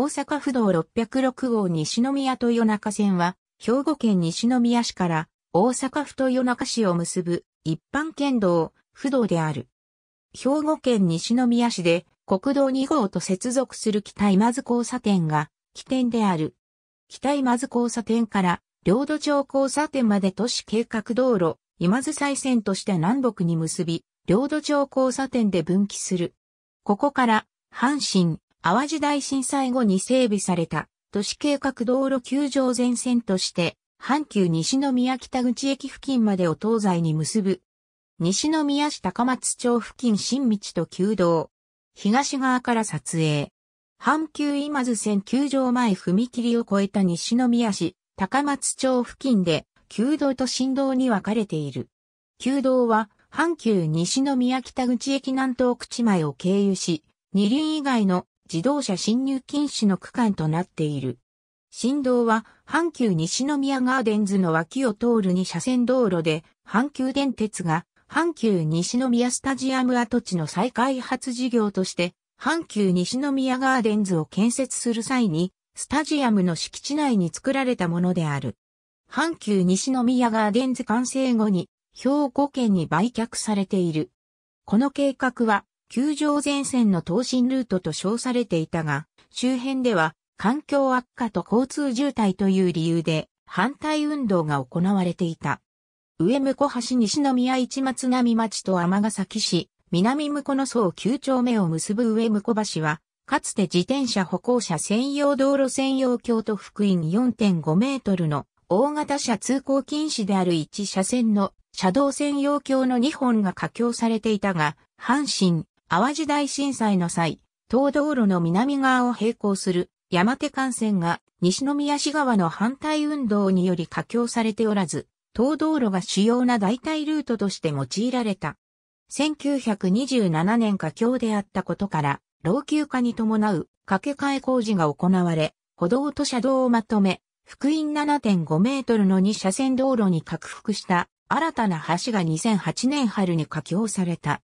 大阪府道606号西宮豊中線は、兵庫県西宮市から大阪府豊中市を結ぶ一般県道、府道である。兵庫県西宮市で国道2号と接続する北今津交差点が起点である。北今津交差点から領土町交差点まで都市計画道路、今津西線として南北に結び、領土町交差点で分岐する。ここから、阪神、淡路大震災後に整備された都市計画道路9条全線として、阪急西宮北口駅付近までを東西に結ぶ。西宮市高松町付近新道と旧道。東側から撮影。阪急今津線9条前踏切を越えた西宮市高松町付近で、旧道と新道に分かれている。旧道は、阪急西宮北口駅南東口前を経由し、二輪以外の自動車進入禁止の区間となっている。新道は阪急西宮ガーデンズの脇を通る2車線道路で、阪急電鉄が阪急西宮スタジアム跡地の再開発事業として、阪急西宮ガーデンズを建設する際に、スタジアムの敷地内に作られたものである。阪急西宮ガーデンズ完成後に、兵庫県に売却されている。この計画は、球場前線の東進ルートと称されていたが、周辺では環境悪化と交通渋滞という理由で反対運動が行われていた。上向橋西宮市松並町と尼崎市、南向の層9丁目を結ぶ上向橋は、かつて自転車歩行者専用道路専用橋と福院4.5メートルの大型車通行禁止である1車線の車道専用橋の2本が架橋されていたが、阪神、淡路大震災の際、東道路の南側を並行する山手幹線が西宮市側の反対運動により架橋されておらず、東道路が主要な代替ルートとして用いられた。1927年架橋であったことから、老朽化に伴う架け替え工事が行われ、歩道と車道をまとめ、福音7.5メートルの2車線道路に拡幅した新たな橋が2008年春に架橋された。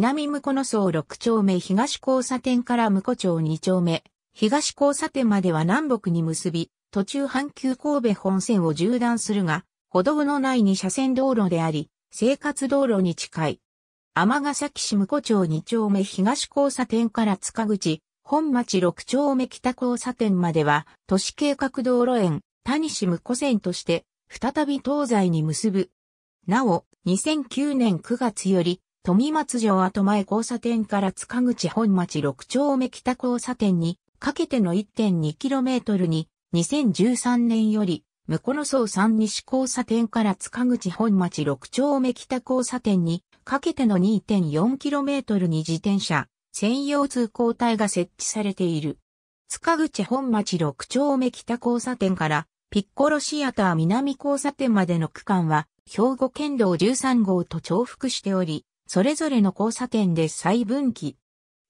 南向野荘6丁目東交差点から向町2丁目、東交差点までは南北に結び、途中阪急神戸本線を縦断するが、歩道のない2車線道路であり、生活道路に近い。天崎市向町2丁目東交差点から塚口、本町6丁目北交差点までは、都市計画道路園、谷市向古線として、再び東西に結ぶ。なお、2009年9月より、富松城後前交差点から塚口本町六丁目北交差点にかけての 1.2km に2013年より向野総三西交差点から塚口本町六丁目北交差点にかけての 2.4km に自転車専用通行帯が設置されている。塚口本町六丁目北交差点からピッコロシアター南交差点までの区間は兵庫県道13号と重複しており、それぞれの交差点で再分岐。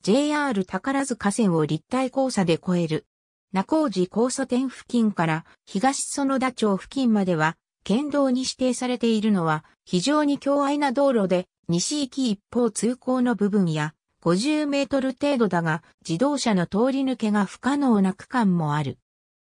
JR 宝塚線を立体交差で越える。中央寺交差点付近から東園田町付近までは、県道に指定されているのは非常に狭愛な道路で、西行き一方通行の部分や、50メートル程度だが、自動車の通り抜けが不可能な区間もある。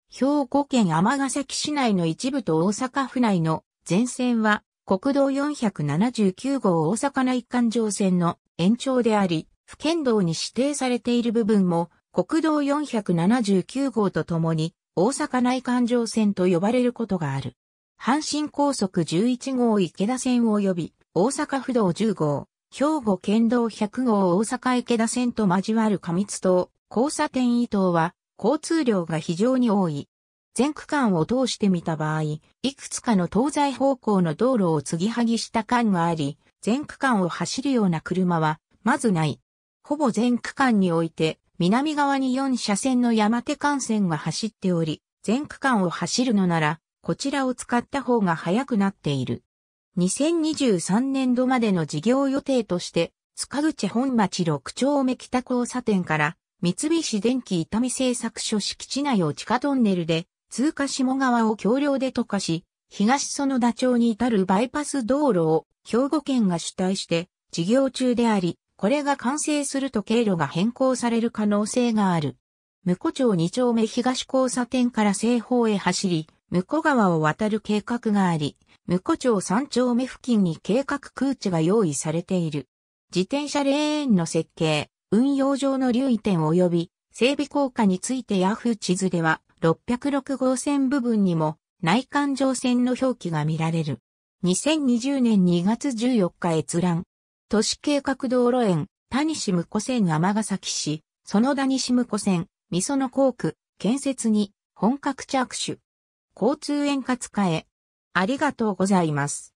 兵庫県尼崎市内の一部と大阪府内の全線は国道479号大阪内環状線の延長であり、府県道に指定されている部分も、国道479号とともに、大阪内環状線と呼ばれることがある。阪神高速11号池田線及び、大阪府道10号、兵庫県道100号大阪池田線と交わる上津島、交差点伊東は、交通量が非常に多い、全区間を通してみた場合、いくつかの東西方向の道路を継ぎはぎした間があり、全区間を走るような車は、まずない。ほぼ全区間において、南側に4車線の山手幹線が走っており、全区間を走るのなら、こちらを使った方が早くなっている。2023年度までの事業予定として、塚口本町六丁目北交差点から、三菱電機伊丹製作所敷地内を地下トンネルで通過下川を橋梁で溶かし、東園田町に至るバイパス道路を兵庫県が主体して事業中であり、これが完成すると経路が変更される可能性がある。婿町2丁目東交差点から西方へ走り、向う川を渡る計画があり、婿町3丁目付近に計画空地が用意されている。自転車レーンの設計、運用上の留意点及び整備効果についてヤフー地図では606号線部分にも内環状線の表記が見られる。2020年2月14日閲覧。都市計画道路園、谷志向線尼崎市、その谷志湖線、美園工区、建設に本格着手。交通円滑化へ。ありがとうございます。